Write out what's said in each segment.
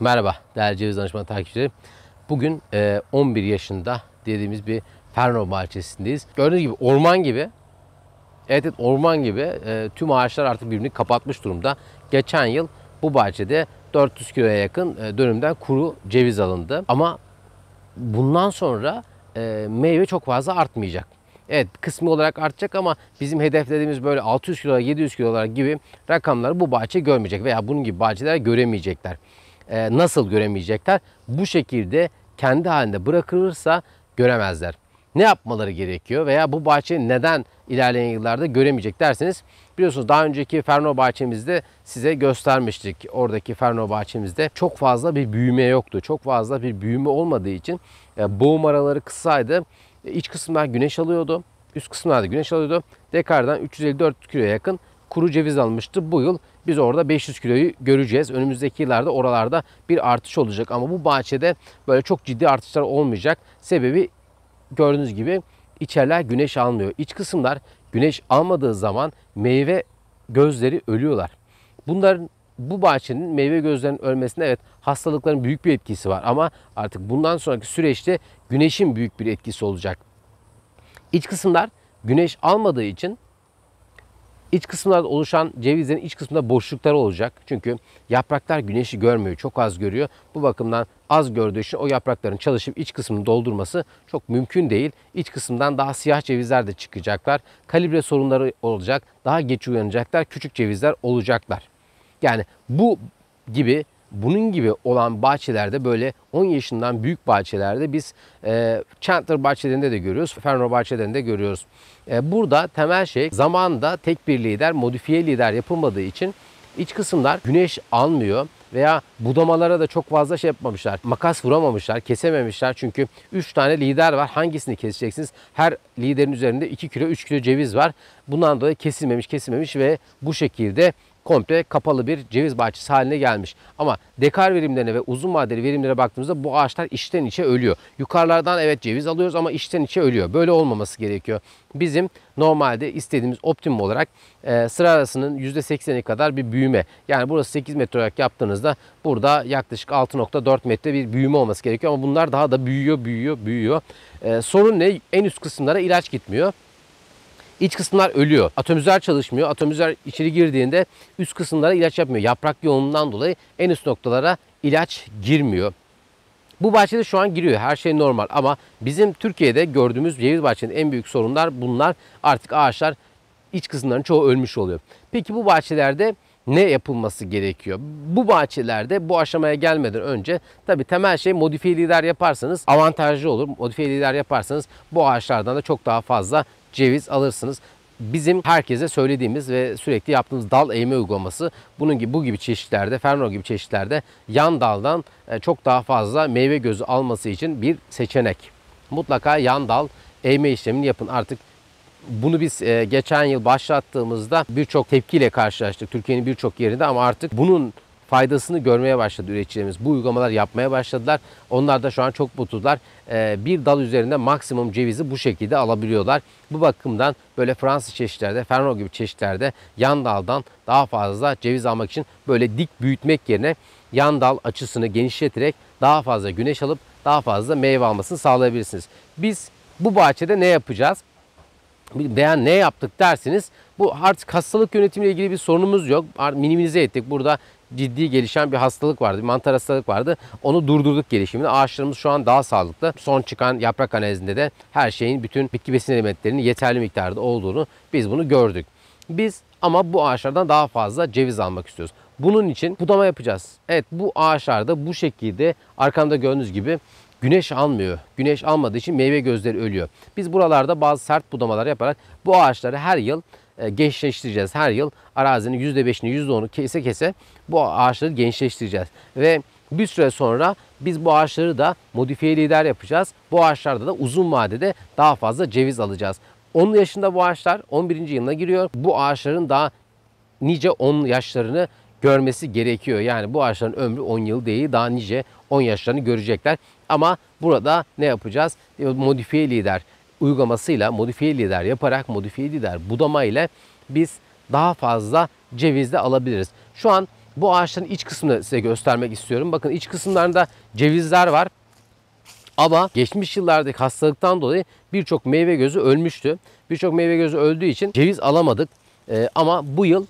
Merhaba değerli ceviz danışman takipçileri. Bugün e, 11 yaşında dediğimiz bir Ferno bahçesindeyiz. Gördüğünüz gibi orman gibi, evet, evet orman gibi e, tüm ağaçlar artık birbirini kapatmış durumda. Geçen yıl bu bahçede 400 kiloya yakın e, dönümden kuru ceviz alındı. Ama bundan sonra e, meyve çok fazla artmayacak. Evet kısmi olarak artacak ama bizim hedeflediğimiz böyle 600 kilo 700 kilolar gibi rakamları bu bahçe görmeyecek veya bunun gibi bahçeler göremeyecekler e, nasıl göremeyecekler? Bu şekilde kendi halinde bırakılırsa göremezler. Ne yapmaları gerekiyor veya bu bahçeyi neden ilerleyen yıllarda göremeyecek derseniz biliyorsunuz daha önceki Ferno bahçemizde size göstermiştik. Oradaki Ferno bahçemizde çok fazla bir büyüme yoktu. Çok fazla bir büyüme olmadığı için e, boğum araları kısaydı. E, iç kısımlar güneş alıyordu. Üst kısımlarda güneş alıyordu. Dekardan 354 kiloya yakın kuru ceviz almıştı. Bu yıl biz orada 500 kiloyu göreceğiz. Önümüzdeki yıllarda oralarda bir artış olacak. Ama bu bahçede böyle çok ciddi artışlar olmayacak. Sebebi gördüğünüz gibi içerler güneş almıyor. İç kısımlar güneş almadığı zaman meyve gözleri ölüyorlar. Bunların bu bahçenin meyve gözlerinin ölmesine evet hastalıkların büyük bir etkisi var ama artık bundan sonraki süreçte güneşin büyük bir etkisi olacak. İç kısımlar güneş almadığı için İç kısımlarda oluşan cevizlerin iç kısmında boşluklar olacak. Çünkü yapraklar güneşi görmüyor, çok az görüyor. Bu bakımdan az gördüğü için o yaprakların çalışıp iç kısmını doldurması çok mümkün değil. İç kısımdan daha siyah cevizler de çıkacaklar. Kalibre sorunları olacak, daha geç uyanacaklar, küçük cevizler olacaklar. Yani bu gibi bunun gibi olan bahçelerde böyle 10 yaşından büyük bahçelerde biz e, Chandler bahçelerinde de görüyoruz. Fenro bahçelerinde de görüyoruz. E, burada temel şey zamanda tek bir lider, modifiye lider yapılmadığı için iç kısımlar güneş almıyor veya budamalara da çok fazla şey yapmamışlar. Makas vuramamışlar, kesememişler. Çünkü 3 tane lider var. Hangisini keseceksiniz? Her liderin üzerinde 2 kilo, 3 kilo ceviz var. Bundan dolayı kesilmemiş, kesilmemiş ve bu şekilde komple kapalı bir ceviz bahçesi haline gelmiş. Ama dekar verimlerine ve uzun vadeli verimlere baktığımızda bu ağaçlar içten içe ölüyor. Yukarılardan evet ceviz alıyoruz ama içten içe ölüyor. Böyle olmaması gerekiyor. Bizim normalde istediğimiz optimum olarak e, sıra arasının %80'i kadar bir büyüme. Yani burası 8 metre olarak yaptığınızda burada yaklaşık 6.4 metre bir büyüme olması gerekiyor. Ama bunlar daha da büyüyor, büyüyor, büyüyor. E, sorun ne? En üst kısımlara ilaç gitmiyor. İç kısımlar ölüyor. Atomizör çalışmıyor. Atomizör içeri girdiğinde üst kısımlara ilaç yapmıyor. Yaprak yoğunluğundan dolayı en üst noktalara ilaç girmiyor. Bu bahçede şu an giriyor. Her şey normal ama bizim Türkiye'de gördüğümüz ceviz bahçenin en büyük sorunlar bunlar. Artık ağaçlar iç kısımların çoğu ölmüş oluyor. Peki bu bahçelerde ne yapılması gerekiyor? Bu bahçelerde bu aşamaya gelmeden önce tabi temel şey modifiye yaparsanız avantajlı olur. Modifiye yaparsanız bu ağaçlardan da çok daha fazla ceviz alırsınız bizim herkese söylediğimiz ve sürekli yaptığımız dal eğme uygulaması bunun gibi bu gibi çeşitlerde, Fernro gibi çeşitlerde yan daldan e, çok daha fazla meyve gözü alması için bir seçenek. Mutlaka yan dal eğme işlemini yapın. Artık bunu biz e, geçen yıl başlattığımızda birçok tepkiyle karşılaştık Türkiye'nin birçok yerinde ama artık bunun faydasını görmeye başladı üreticilerimiz. Bu uygulamalar yapmaya başladılar. Onlar da şu an çok mutlular. E, bir dal üzerinde maksimum cevizi bu şekilde alabiliyorlar. Bu bakımdan böyle Fransız çeşitlerde, Ferno gibi çeşitlerde yan daldan daha fazla ceviz almak için böyle dik büyütmek yerine yan dal açısını genişleterek daha fazla güneş alıp daha fazla meyve almasını sağlayabilirsiniz. Biz bu bahçede ne yapacağız? beğen ne yaptık dersiniz. Bu artık hastalık yönetimiyle ilgili bir sorunumuz yok. Minimize ettik. Burada ciddi gelişen bir hastalık vardı. Bir mantar hastalık vardı. Onu durdurduk gelişimini. Ağaçlarımız şu an daha sağlıklı. Son çıkan yaprak analizinde de her şeyin bütün bitki besin elementlerinin yeterli miktarda olduğunu biz bunu gördük. Biz ama bu ağaçlardan daha fazla ceviz almak istiyoruz. Bunun için budama yapacağız. Evet bu ağaçlarda bu şekilde arkamda gördüğünüz gibi güneş almıyor. Güneş almadığı için meyve gözleri ölüyor. Biz buralarda bazı sert budamalar yaparak bu ağaçları her yıl e, gençleştireceğiz. Her yıl arazinin %5'ini %10'u kese kese bu ağaçları gençleştireceğiz. Ve bir süre sonra biz bu ağaçları da modifiye lider yapacağız. Bu ağaçlarda da uzun vadede daha fazla ceviz alacağız. 10 yaşında bu ağaçlar 11. yılına giriyor. Bu ağaçların daha nice 10 yaşlarını görmesi gerekiyor. Yani bu ağaçların ömrü 10 yıl değil daha nice 10 yaşlarını görecekler. Ama burada ne yapacağız? E, modifiye lider uygulamasıyla modifiye lider yaparak modifiye lider budama ile biz daha fazla ceviz de alabiliriz. Şu an bu ağaçların iç kısmını size göstermek istiyorum. Bakın iç kısımlarında cevizler var. Ama geçmiş yıllardaki hastalıktan dolayı birçok meyve gözü ölmüştü. Birçok meyve gözü öldüğü için ceviz alamadık. Ee, ama bu yıl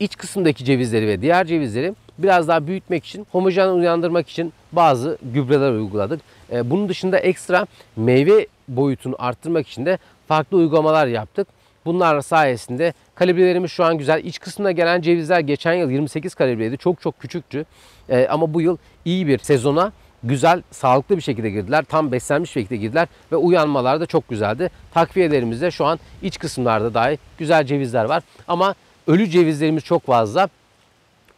iç kısımdaki cevizleri ve diğer cevizleri biraz daha büyütmek için, homojen uyandırmak için bazı gübreler uyguladık. E, bunun dışında ekstra meyve boyutunu arttırmak için de farklı uygulamalar yaptık. Bunlar sayesinde kalibrelerimiz şu an güzel. İç kısmına gelen cevizler geçen yıl 28 kalibreydi. Çok çok küçüktü. Ee, ama bu yıl iyi bir sezona güzel, sağlıklı bir şekilde girdiler. Tam beslenmiş şekilde girdiler ve uyanmalar da çok güzeldi. Takviyelerimizde şu an iç kısımlarda dahi güzel cevizler var. Ama ölü cevizlerimiz çok fazla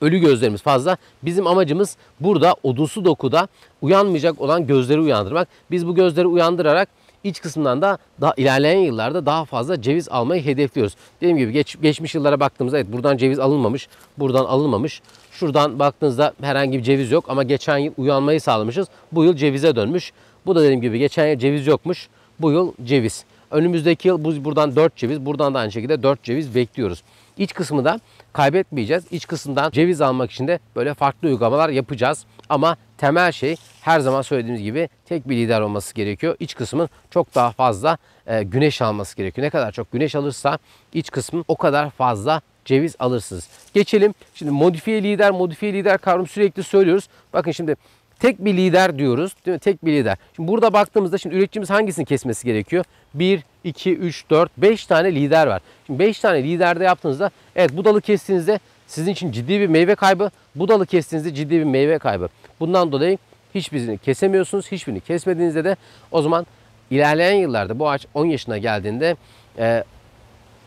ölü gözlerimiz fazla. Bizim amacımız burada odunsu dokuda uyanmayacak olan gözleri uyandırmak. Biz bu gözleri uyandırarak iç kısmından da daha ilerleyen yıllarda daha fazla ceviz almayı hedefliyoruz. Dediğim gibi geç, geçmiş yıllara baktığımızda evet buradan ceviz alınmamış, buradan alınmamış. Şuradan baktığınızda herhangi bir ceviz yok ama geçen yıl uyanmayı sağlamışız. Bu yıl cevize dönmüş. Bu da dediğim gibi geçen yıl ceviz yokmuş. Bu yıl ceviz. Önümüzdeki yıl buradan 4 ceviz, buradan da aynı şekilde 4 ceviz bekliyoruz. İç kısmı da kaybetmeyeceğiz. İç kısımdan ceviz almak için de böyle farklı uygulamalar yapacağız. Ama temel şey her zaman söylediğimiz gibi tek bir lider olması gerekiyor. İç kısmın çok daha fazla e, güneş alması gerekiyor. Ne kadar çok güneş alırsa iç kısmın o kadar fazla ceviz alırsınız. Geçelim. Şimdi modifiye lider, modifiye lider kavramı sürekli söylüyoruz. Bakın şimdi Tek bir lider diyoruz. Değil mi? Tek bir lider. Şimdi burada baktığımızda şimdi üreticimiz hangisini kesmesi gerekiyor? 1, 2, 3, 4, 5 tane lider var. Şimdi 5 tane liderde yaptığınızda evet bu dalı kestiğinizde sizin için ciddi bir meyve kaybı. Bu dalı kestiğinizde ciddi bir meyve kaybı. Bundan dolayı hiçbirini kesemiyorsunuz. Hiçbirini kesmediğinizde de o zaman ilerleyen yıllarda bu ağaç 10 yaşına geldiğinde e,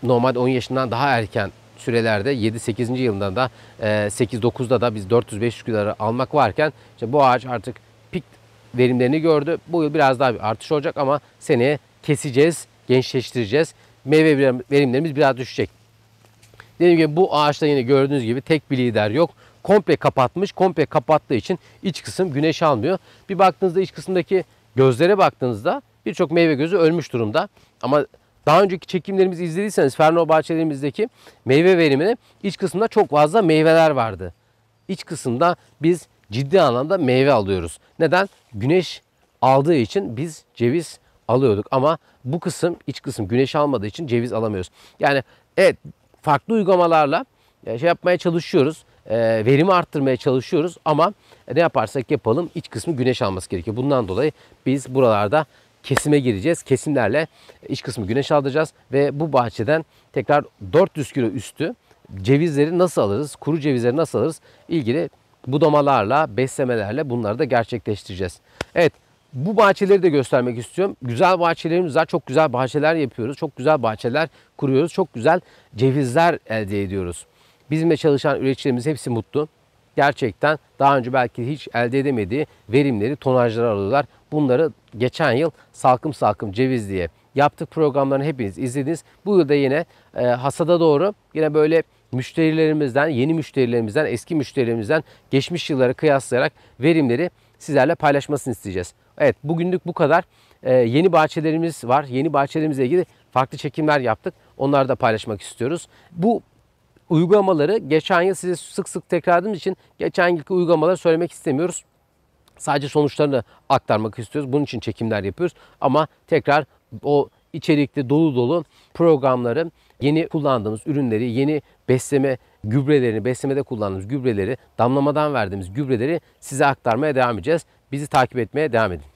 normalde 10 yaşından daha erken sürelerde 7-8. yılında da 8-9'da e, da biz 400-500 kiloları almak varken işte bu ağaç artık pik verimlerini gördü. Bu yıl biraz daha bir artış olacak ama seneye keseceğiz, gençleştireceğiz. Meyve verimlerimiz biraz düşecek. Dediğim gibi bu ağaçta yine gördüğünüz gibi tek bir lider yok. Komple kapatmış. Komple kapattığı için iç kısım güneş almıyor. Bir baktığınızda iç kısımdaki gözlere baktığınızda birçok meyve gözü ölmüş durumda. Ama daha önceki çekimlerimizi izlediyseniz Ferno bahçelerimizdeki meyve verimini iç kısmında çok fazla meyveler vardı. İç kısımda biz ciddi anlamda meyve alıyoruz. Neden? Güneş aldığı için biz ceviz alıyorduk ama bu kısım iç kısım güneş almadığı için ceviz alamıyoruz. Yani evet farklı uygulamalarla e, şey yapmaya çalışıyoruz. E, verimi arttırmaya çalışıyoruz ama ne yaparsak yapalım iç kısmı güneş alması gerekiyor. Bundan dolayı biz buralarda kesime gireceğiz. Kesimlerle iç kısmı güneş alacağız ve bu bahçeden tekrar 400 kilo üstü cevizleri nasıl alırız, kuru cevizleri nasıl alırız ilgili budamalarla, beslemelerle bunları da gerçekleştireceğiz. Evet bu bahçeleri de göstermek istiyorum. Güzel bahçelerimiz var. Çok güzel bahçeler yapıyoruz. Çok güzel bahçeler kuruyoruz. Çok güzel cevizler elde ediyoruz. Bizimle çalışan üreticilerimiz hepsi mutlu. Gerçekten daha önce belki hiç elde edemediği verimleri tonajlara alıyorlar. Bunları geçen yıl salkım salkım ceviz diye yaptık programlarını hepiniz izlediniz. Bu yıl da yine e, hasada doğru yine böyle müşterilerimizden, yeni müşterilerimizden, eski müşterilerimizden geçmiş yılları kıyaslayarak verimleri sizlerle paylaşmasını isteyeceğiz. Evet bugünlük bu kadar. Ee, yeni bahçelerimiz var. Yeni bahçelerimizle ilgili farklı çekimler yaptık. Onları da paylaşmak istiyoruz. Bu uygulamaları geçen yıl size sık sık tekrarladığımız için geçen yılki uygulamaları söylemek istemiyoruz. Sadece sonuçlarını aktarmak istiyoruz. Bunun için çekimler yapıyoruz. Ama tekrar o içerikli dolu dolu programları, yeni kullandığımız ürünleri, yeni besleme gübrelerini, beslemede kullandığımız gübreleri, damlamadan verdiğimiz gübreleri size aktarmaya devam edeceğiz. Bizi takip etmeye devam edin.